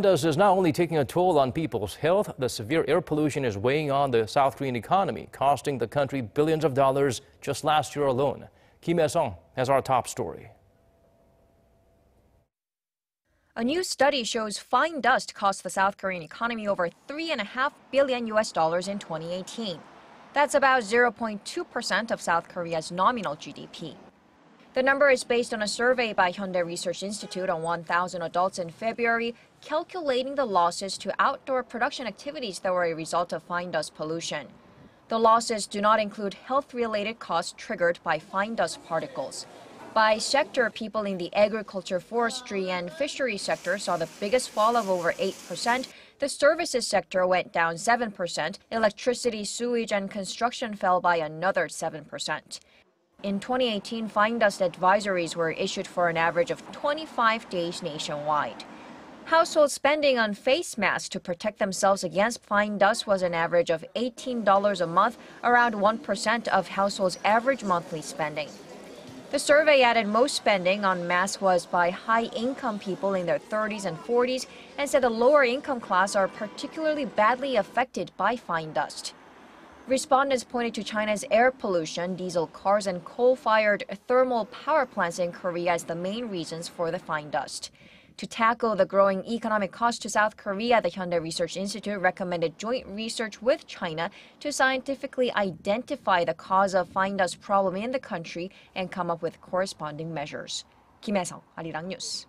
dust is not only taking a toll on people's health, the severe air pollution is weighing on the South Korean economy, costing the country billions of dollars just last year alone. Kim Esong has our top story. A new study shows fine dust cost the South Korean economy over 3.5 billion US dollars in 2018. That's about 0.2% of South Korea's nominal GDP. The number is based on a survey by Hyundai Research Institute on 1,000 adults in February, calculating the losses to outdoor production activities that were a result of fine dust pollution. The losses do not include health-related costs triggered by fine dust particles. By sector, people in the agriculture, forestry, and fishery sector saw the biggest fall of over 8%. The services sector went down 7%. Electricity, sewage, and construction fell by another 7%. In 2018, fine dust advisories were issued for an average of 25 days nationwide. Household spending on face masks to protect themselves against fine dust was an average of $18 a month, around 1% of households' average monthly spending. The survey added most spending on masks was by high income people in their 30s and 40s and said the lower income class are particularly badly affected by fine dust. Respondents pointed to China's air pollution, diesel cars, and coal fired thermal power plants in Korea as the main reasons for the fine dust. To tackle the growing economic cost to South Korea, the Hyundai Research Institute recommended joint research with China to scientifically identify the cause of fine dust problem in the country and come up with corresponding measures. Kim Hae-sung, Arirang News.